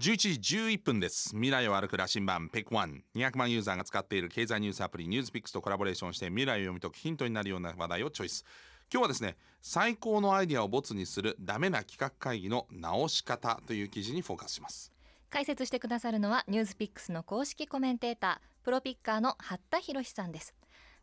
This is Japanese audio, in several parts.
11時11分です未来を歩く羅針盤ペクワン200万ユーザーが使っている経済ニュースアプリニュースピックスとコラボレーションして未来を読み解くヒントになるような話題をチョイス今日はですね最高のアイデアをボツにするダメな企画会議の直し方という記事にフォーカスします解説してくださるのはニュースピックスの公式コメンテータープロピッカーの八田博さんです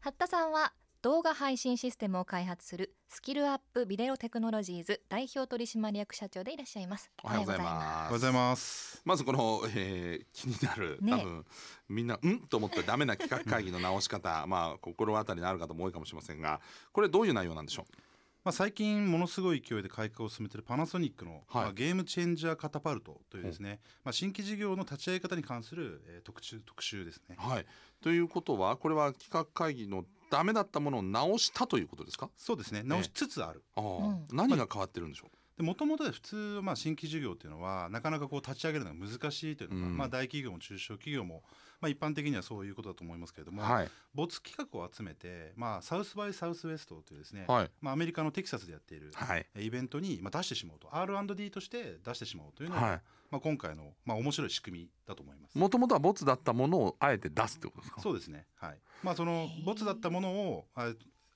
八田さんは動画配信システムを開発するスキルアップビデオテクノロジーズ代表取締役社長でいらっしゃいますおはようございますございますまずこの、えー、気になる、ね、多分みんなうんと思ってダメな企画会議の直し方 まあ心当たりのある方も多いかもしれませんがこれどういう内容なんでしょうまあ、最近ものすごい勢いで改革を進めているパナソニックの、はい、まあ、ゲームチェンジャーカタパルトというですね、うん、まあ、新規事業の立ち会い方に関する、えー、特集特集ですね。はい、ということはこれは企画会議のダメだったものを直したということですかそうですね直しつつある、ああ何が変わってるんでしょうもともと普通、まあ、新規事業というのはなかなかこう立ち上げるのが難しいというのが、うん、まあ、大企業も中小企業も、まあ、一般的にはそういうことだと思いますけれども、はい、没企画を集めて、まあ、サウスバイ・サウスウェストというですね、はい、まあ、アメリカのテキサスでやっている、イベントに、まあ、出してしまうと R&D として出してしまうというのが、はい、まあ、今回の、まあ、面白い仕組みだと思いますもともとは没だったものをあえて出すいうことですかそうですねはいまあその没だったものを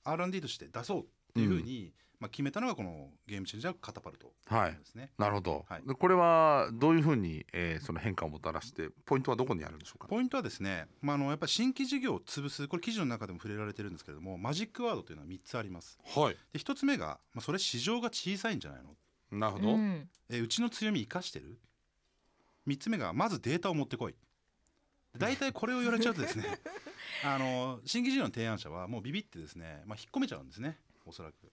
R&D として出そうっていうふうに、まあ、決めたのがこのゲームチェンジャーカタパルトですね、はい。なるほど、はい、これはどういうふうに、えー、その変化をもたらしてポイントはどこにあるんでしょうか、ポイントはですね、まあ、あのやっぱり新規事業を潰すこれ記事の中でも触れられてるんですけれどもマジックワードというのは3つあります。はい、で1つ目が、まあ、それ市場が小さいんじゃないのなるほど、うん、えうちの強み生かしてる3つ目がまずデータを持ってこい大体これを言われちゃうとですね あの新規事業の提案者はもうビビってですね、まあ、引っ込めちゃうんですねおそらく。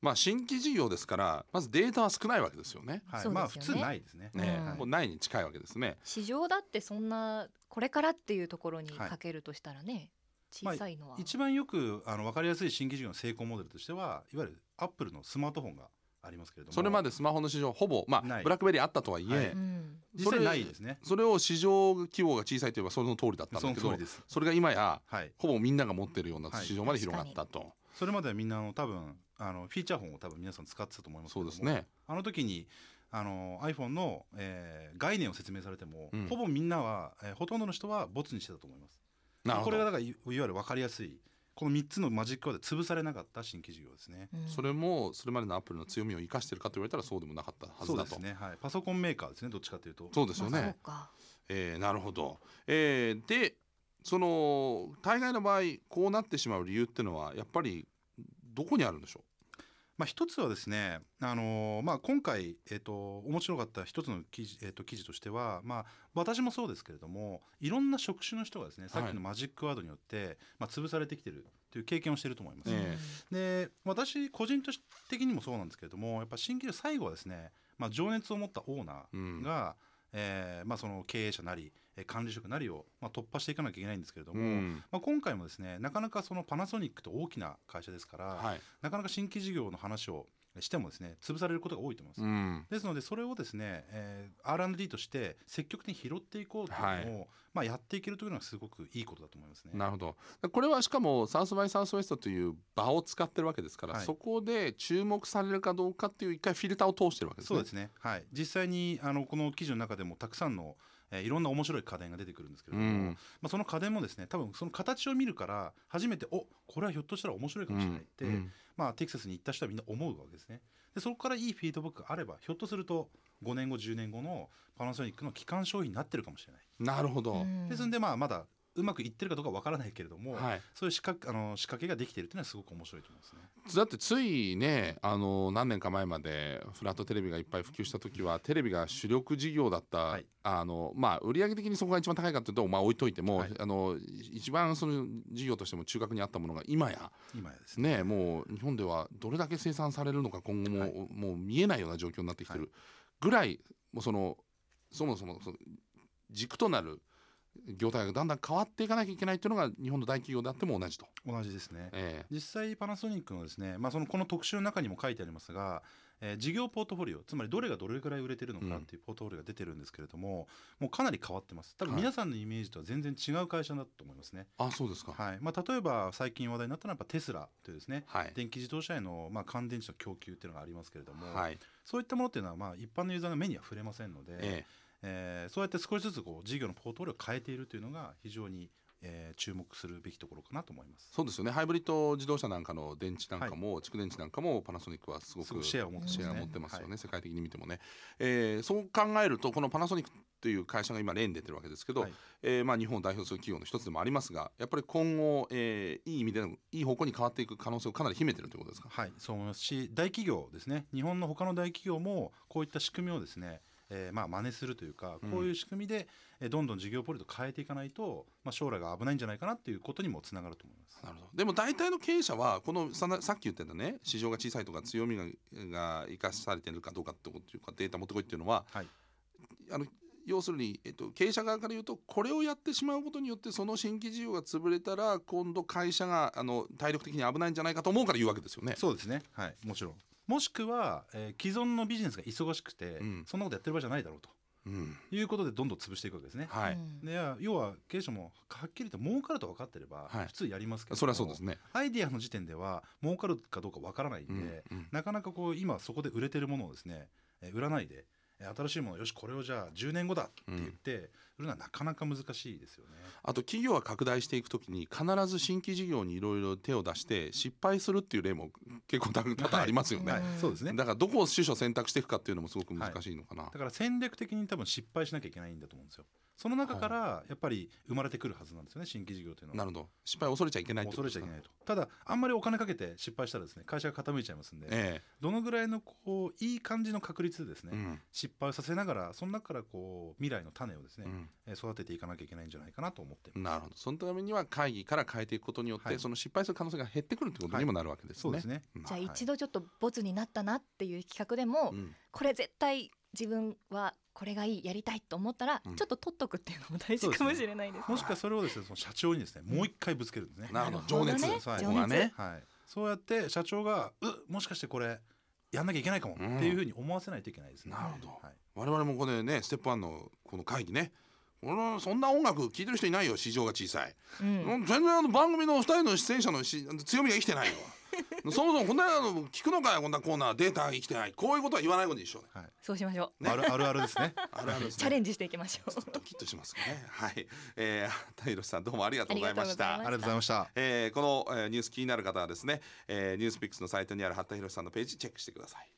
まあ、新規事業ですからまずデータは少ないわけですよね。はい、まあ普通ないですね。ね、うん、もうないに近いわけですね。市場だってそんなこれからっていうところにかけるとしたらね、はい、小さいのは、まあ、一番よくあの分かりやすい新規事業の成功モデルとしてはいわゆるアップルのスマートフォンがありますけれどもそれまでスマホの市場ほぼ、まあ、ブラックベリーあったとはいえ、はいうん、実際ないですねそれを市場規模が小さいといえばその通りだったんだけどそれが今や、はい、ほぼみんなが持ってるような市場まで広がったと。それまではみんなあの多分あのフィーチャーフォンを多分皆さん使ってたと思いますけどそうですねあの時にあの iPhone の、えー、概念を説明されても、うん、ほぼみんなは、えー、ほとんどの人はボツにしてたと思います。これがだからいわゆる分かりやすいこの3つのマジックワード潰されなかった新規事業ですね、うん、それもそれまでのアップルの強みを生かしてるかと言われたらそうでもなかったはずだとそうですね、はい、パソコンメーカーですねどっちかというとそうですよね、まあ、えー、なるほど、えー、でその大概の場合こうなってしまう理由っていうのはやっぱりどこにあるんでしょうまあ、一つはですね、あのー、まあ、今回、えーと、面白かった一つの記事,、えーと、記事としては、まあ、私もそうですけれどもいろんな職種の人がですねさっきのマジックワードによって、はい、まあ、潰されてきてるという経験をしていると思います。えー、で私個人的にもそうなんですけれどもやっぱ新規最後はですね、まあ、情熱を持ったオーナーが、うん、えー、まあ、その経営者なり管理職なりを、まあ、突破していかなきゃいけないんですけれども、うん、まあ、今回もですねなかなかそのパナソニックと大きな会社ですから、はい、なかなか新規事業の話をしてもですね潰されることが多いと思います、うん、ですのでそれをですね、えー、R&D として積極的に拾っていこうというのを、はい、まあ、やっていけるというのはすごくいいことだと思いますねなるほどこれはしかもサウスバイサウスウェストという場を使ってるわけですから、はい、そこで注目されるかどうかっていう一回フィルターを通してるわけですねそうですねはい実際にあのこの記事の中でもたくさんのえー、いろんな面白い家電が出てくるんですけれども、うん、まあ、その家電もですね多分その形を見るから初めておこれはひょっとしたら面白いかもしれないって、うん、まあ、テキサスに行った人はみんな思うわけですねでそこからいいフィードバックがあればひょっとすると5年後10年後のパナソニックの基幹商品になってるかもしれないなるほどですんでまあまだうまくいってるかどうかわからないけれども、はい、そういう仕掛あの仕掛けができてるっていうのはすごく面白いと思いますね。だってついねあの何年か前までフラットテレビがいっぱい普及した時はテレビが主力事業だった、はい、あのまあ売上的にそこが一番高いかっていうとまあ置いといても、はい、あの一番その事業としても中核にあったものが今や今やですね、ね、もう日本ではどれだけ生産されるのか今後も、もう見えないような状況になってきてるぐらい、もうそのそもそもその軸となる業態がだんだん変わっていかなきゃいけないっていうのが日本の大企業であっても同じと同じですね、えー、実際パナソニックのですね、まあ、そのこの特集の中にも書いてありますが、えー、事業ポートフォリオつまりどれがどれぐらい売れてるのかっていうポートフォリオが出てるんですけれども、うん、もうかなり変わってます多分皆さんのイメージとは全然違う会社だと思いますね、はい、あそうですか、はいまあ、例えば最近話題になったのはやっぱテスラというですね、はい、電気自動車へのまあ乾電池の供給っていうのがありますけれども、はい、そういったものっていうのはまあ一般のユーザーの目には触れませんので、えーえー、そうやって少しずつこう事業のポートフォリオを変えているというのが非常にえー、注目するべきところかなと思います。そうですよね。ハイブリッド自動車なんかの電池なんかも、はい、蓄電池なんかもパナソニックはすごくシェアを持ってます、ね,、よね、はい、世界的に見てもね、えー。そう考えるとこのパナソニックという会社が今例に出てるわけですけど、はい、えー、まあ日本を代表する企業の一つでもありますが、やっぱり今後、えー、いい意味でのいい方向に変わっていく可能性をかなり秘めてるということですか。はい、そう思いますし、大企業ですね。日本の他の大企業もこういった仕組みをですね、えー、まあ真似するというかこういう仕組みで、えどんどん事業ポリト変えていかないと、まあ、将来が危ないんじゃないかなっていうことにもつながると思いますなるほどでも大体の経営者はこのささっき言ってたね市場が小さいとか強みがが生かされてるかどうかってこというかデータ持ってこいっていうのは、はい、あの要するに、えっと、経営者側から言うとこれをやってしまうことによってその新規事業が潰れたら今度会社があの体力的に危ないんじゃないかと思うから言うわけですよね。そうですねはいもちろんもしくは、えー、既存のビジネスが忙しくて、うん、そんなことやってる場合じゃないだろうと。うん、いうことでどんどん潰していくわけですね。はい、で要は経営者もはっきりと儲かると分かってれば普通やりますけど、それはそうですねアイディアの時点では儲かるかどうか分からないんで、うんうん、なかなかこう今そこで売れてるものをですね売らないで新しいものよしこれをじゃあ10年後だって言って、るのはなかなか難しいですよね。あと企業は拡大していくときに必ず新規事業にいろいろ手を出して失敗するっていう例も結構多々ありますよね。そうですね。だからどこを取捨選択していくかっていうのもすごく難しいのかな。はい、だから戦略的に多分失敗しなきゃいけないんだと思うんですよ。その中からやっぱり生まれてくるはずなんですよね新規事業というのは。なるほど失敗を恐れちゃいけない恐れちゃいけないとただあんまりお金かけて失敗したらですね会社が傾いちゃいますんで、ええ、どのぐらいのこういい感じの確率でですね、うん、失敗をさせながらその中からこう未来の種をですね、うん、育てていかなきゃいけないんじゃないかなと思ってます。なるほどそのためには会議から変えていくことによって、はい、その失敗する可能性が減ってくるということにもなるわけですね。はい、すねじゃあ一度ちょっとボツになったなっていう企画でも、これ絶対自分はこれがいいやりたいと思ったら、ちょっと取っとくっていうのも大事かもしれないです、ねですねもしかそれをですねその社長にですねもう一回ぶつけるんですね。なるほど情熱、ね、はい、情熱ね、はい、そうやって社長がうもしかしてこれやんなきゃいけないかもっていうふうに思わせないといけないですね。うん、なるほど、はい、我々もこれねステップ1のこの会議ね俺のそんな音楽聴いてる人いないよ市場が小さい、うん、全然あの番組のお二人の出演者の強みが生きてないよ そもそもこんなの聞くのかよこんなコーナーデータ生きてないこういうことは言わないことでしょうね、はい、そうしましょう、ね、ある あるあるですねあるある、ね、チャレンジしていきましょうドキッとしますねはい、えー、田広さんどうもありがとうございましたありがとうございました、えー、この、えー、ニュース気になる方はですね、えー、ニュースピックスのサイトにある八田広さんのページチェックしてください